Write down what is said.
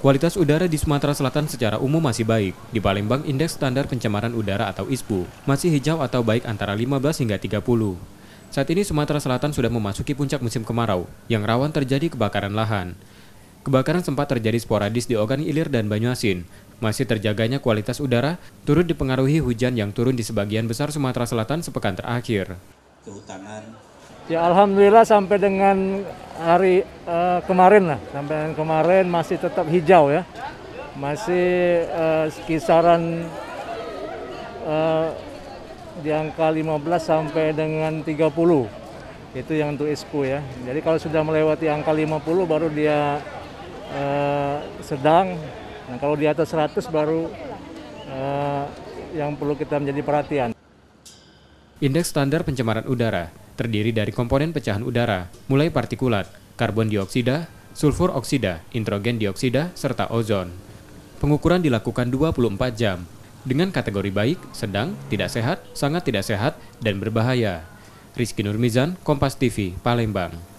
Kualitas udara di Sumatera Selatan secara umum masih baik. Di Palembang, indeks standar pencemaran udara atau ISPU masih hijau atau baik antara 15 hingga 30. Saat ini Sumatera Selatan sudah memasuki puncak musim kemarau, yang rawan terjadi kebakaran lahan. Kebakaran sempat terjadi sporadis di Ogan Ilir dan Banyuasin. Masih terjaganya kualitas udara, turut dipengaruhi hujan yang turun di sebagian besar Sumatera Selatan sepekan terakhir. Kehutanan Ya alhamdulillah sampai dengan hari uh, kemarin lah, sampai dengan kemarin masih tetap hijau ya. Masih uh, kisaran uh, di angka 15 sampai dengan 30. Itu yang untuk ISPU ya. Jadi kalau sudah melewati angka 50 baru dia uh, sedang. Nah, kalau di atas 100 baru uh, yang perlu kita menjadi perhatian. Indeks standar pencemaran udara terdiri dari komponen pecahan udara, mulai partikulat, karbon dioksida, sulfur oksida, introgen dioksida, serta ozon. Pengukuran dilakukan 24 jam dengan kategori baik, sedang, tidak sehat, sangat tidak sehat, dan berbahaya. Rizky Nurmizan, Kompas TV, Palembang.